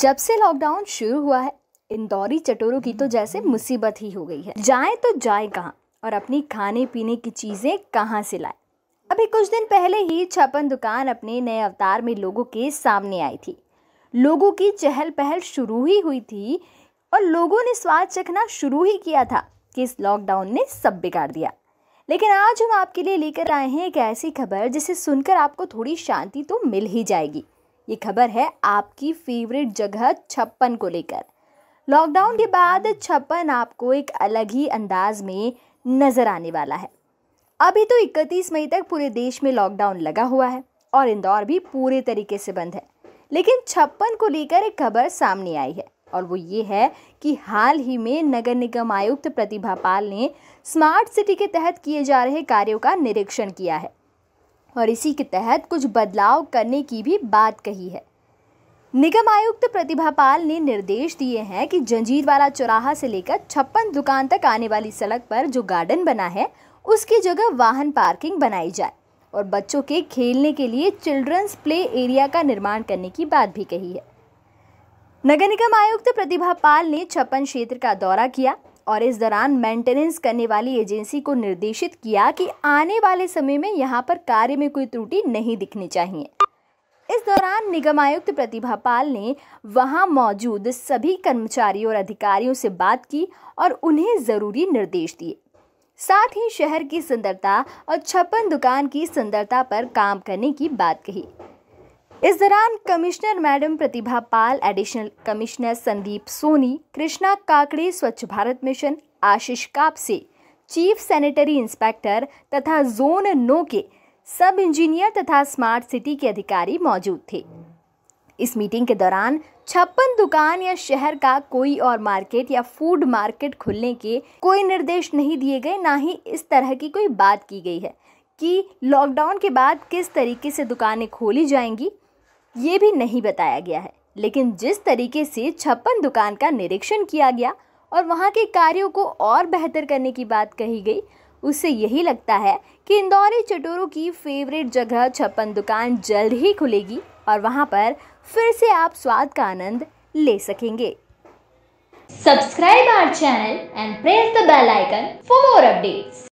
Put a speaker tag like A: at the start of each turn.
A: जब से लॉकडाउन शुरू हुआ है इंदौरी चटोरों की तो जैसे मुसीबत ही हो गई है जाए तो जाए कहाँ और अपनी खाने पीने की चीज़ें कहाँ से लाए अभी कुछ दिन पहले ही छपन दुकान अपने नए अवतार में लोगों के सामने आई थी लोगों की चहल पहल शुरू ही हुई थी और लोगों ने स्वाद चखना शुरू ही किया था कि इस लॉकडाउन ने सब बिगाड़ दिया लेकिन आज हम आपके लिए लेकर आए हैं एक ऐसी खबर जिसे सुनकर आपको थोड़ी शांति तो मिल ही जाएगी ये खबर है आपकी फेवरेट जगह छप्पन को लेकर लॉकडाउन के बाद छप्पन आपको एक अलग ही अंदाज में नज़र आने वाला है अभी तो 31 मई तक पूरे देश में लॉकडाउन लगा हुआ है और इंदौर भी पूरे तरीके से बंद है लेकिन छप्पन को लेकर एक खबर सामने आई है और वो ये है कि हाल ही में नगर निगम आयुक्त प्रतिभा पाल ने स्मार्ट सिटी के तहत किए जा रहे कार्यों का निरीक्षण किया है और इसी के तहत कुछ बदलाव करने की भी बात कही है निगम आयुक्त प्रतिभा पाल ने निर्देश दिए हैं कि जंजीरवाला चौराहा से लेकर छप्पन दुकान तक आने वाली सड़क पर जो गार्डन बना है उसकी जगह वाहन पार्किंग बनाई जाए और बच्चों के खेलने के लिए चिल्ड्रंस प्ले एरिया का निर्माण करने की बात भी कही है नगर निगम आयुक्त प्रतिभा पाल ने छप्पन क्षेत्र का दौरा किया और इस दौरान मेंटेनेंस करने वाली एजेंसी को निर्देशित किया कि आने वाले समय में यहां पर कार्य में कोई त्रुटि नहीं दिखनी चाहिए इस दौरान निगम आयुक्त प्रतिभा पाल ने वहां मौजूद सभी कर्मचारियों और अधिकारियों से बात की और उन्हें ज़रूरी निर्देश दिए साथ ही शहर की सुंदरता और छप्पन दुकान की सुंदरता पर काम करने की बात कही इस दौरान commissioner madam Pratibha Pal additional commissioner Sandeep Soni Krishna Kakade Swachh Bharat Mission Ashish Kapse chief sanitary inspector तथा जोन नो के सब इंजीनियर तथा स्मार्ट सिटी के अधिकारी मौजूद थे इस मीटिंग के दौरान छप्पन दुकान या शहर का कोई और मार्केट या फूड मार्केट खुलने के कोई निर्देश नहीं दिए गए ना ही इस तरह की कोई बात की गई है कि लॉकडाउन के बाद किस तरीके से दुकानें खोली जाएंगी ये भी नहीं बताया गया है लेकिन जिस तरीके से छप्पन दुकान का निरीक्षण किया गया और वहाँ के कार्यों को और बेहतर करने की बात कही गई उससे यही लगता है कि इंदौरी चटोरों की फेवरेट जगह छप्पन दुकान जल्द ही खुलेगी और वहाँ पर फिर से आप स्वाद का आनंद ले सकेंगे
B: subscribe our channel
A: and press the bell icon for more updates